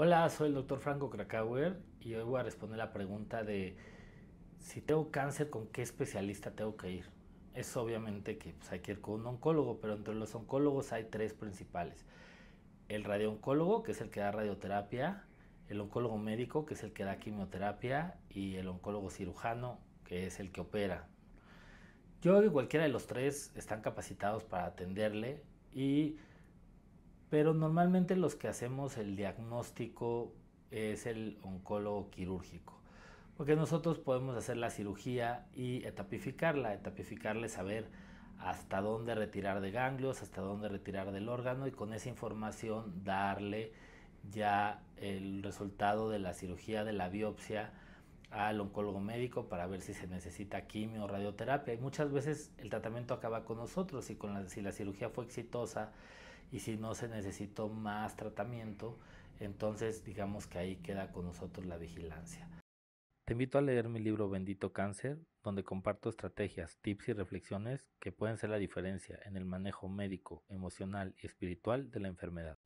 Hola, soy el doctor Franco Krakauer y hoy voy a responder la pregunta de si tengo cáncer, ¿con qué especialista tengo que ir? Es obviamente que pues, hay que ir con un oncólogo, pero entre los oncólogos hay tres principales. El radiooncólogo, que es el que da radioterapia, el oncólogo médico, que es el que da quimioterapia, y el oncólogo cirujano, que es el que opera. Yo creo que cualquiera de los tres están capacitados para atenderle y pero normalmente los que hacemos el diagnóstico es el oncólogo quirúrgico, porque nosotros podemos hacer la cirugía y etapificarla, etapificarle saber hasta dónde retirar de ganglios, hasta dónde retirar del órgano y con esa información darle ya el resultado de la cirugía, de la biopsia al oncólogo médico para ver si se necesita quimio o radioterapia. Y muchas veces el tratamiento acaba con nosotros y con si la cirugía fue exitosa y si no se necesitó más tratamiento, entonces digamos que ahí queda con nosotros la vigilancia. Te invito a leer mi libro Bendito Cáncer, donde comparto estrategias, tips y reflexiones que pueden ser la diferencia en el manejo médico, emocional y espiritual de la enfermedad.